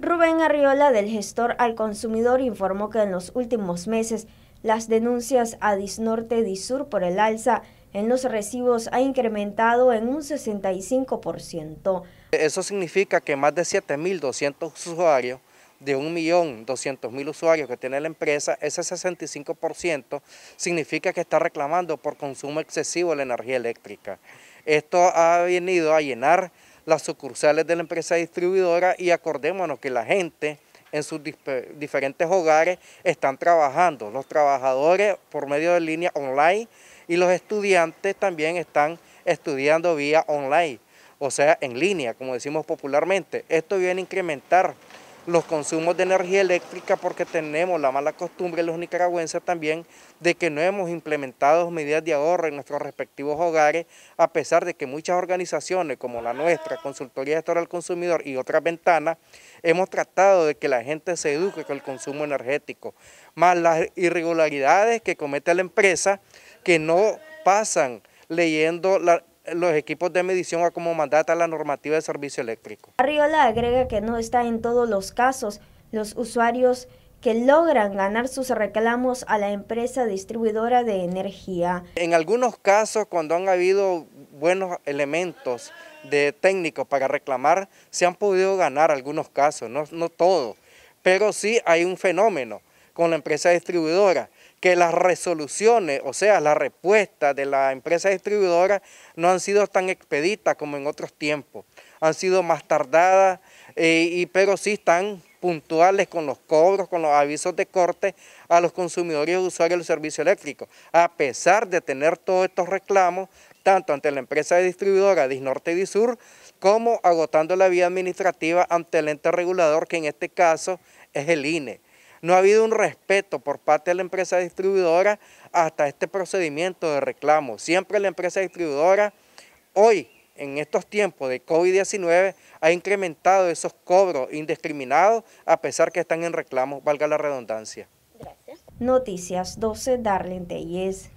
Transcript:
Rubén Arriola del gestor al consumidor informó que en los últimos meses las denuncias a Disnorte Disur por el alza en los recibos ha incrementado en un 65%. Eso significa que más de 7.200 usuarios de 1.200.000 usuarios que tiene la empresa, ese 65% significa que está reclamando por consumo excesivo de la energía eléctrica. Esto ha venido a llenar las sucursales de la empresa distribuidora y acordémonos que la gente en sus diferentes hogares están trabajando, los trabajadores por medio de línea online y los estudiantes también están estudiando vía online, o sea, en línea, como decimos popularmente. Esto viene a incrementar los consumos de energía eléctrica porque tenemos la mala costumbre los nicaragüenses también de que no hemos implementado medidas de ahorro en nuestros respectivos hogares, a pesar de que muchas organizaciones como la nuestra, Consultoría Gestora del Consumidor y otras ventanas, hemos tratado de que la gente se eduque con el consumo energético, más las irregularidades que comete la empresa que no pasan leyendo la, los equipos de medición a como mandata la normativa de servicio eléctrico. Arriola agrega que no está en todos los casos los usuarios que logran ganar sus reclamos a la empresa distribuidora de energía. En algunos casos, cuando han habido buenos elementos de técnicos para reclamar, se han podido ganar algunos casos, no, no todos, pero sí hay un fenómeno con la empresa distribuidora, que las resoluciones, o sea, las respuestas de la empresa distribuidora no han sido tan expeditas como en otros tiempos, han sido más tardadas, eh, y, pero sí están puntuales con los cobros, con los avisos de corte a los consumidores y usuarios del servicio eléctrico, a pesar de tener todos estos reclamos, tanto ante la empresa distribuidora Disnorte y Disur, como agotando la vía administrativa ante el ente regulador, que en este caso es el INE. No ha habido un respeto por parte de la empresa distribuidora hasta este procedimiento de reclamo. Siempre la empresa distribuidora, hoy, en estos tiempos de COVID-19, ha incrementado esos cobros indiscriminados a pesar que están en reclamo, valga la redundancia. Gracias. Noticias 12, Darlene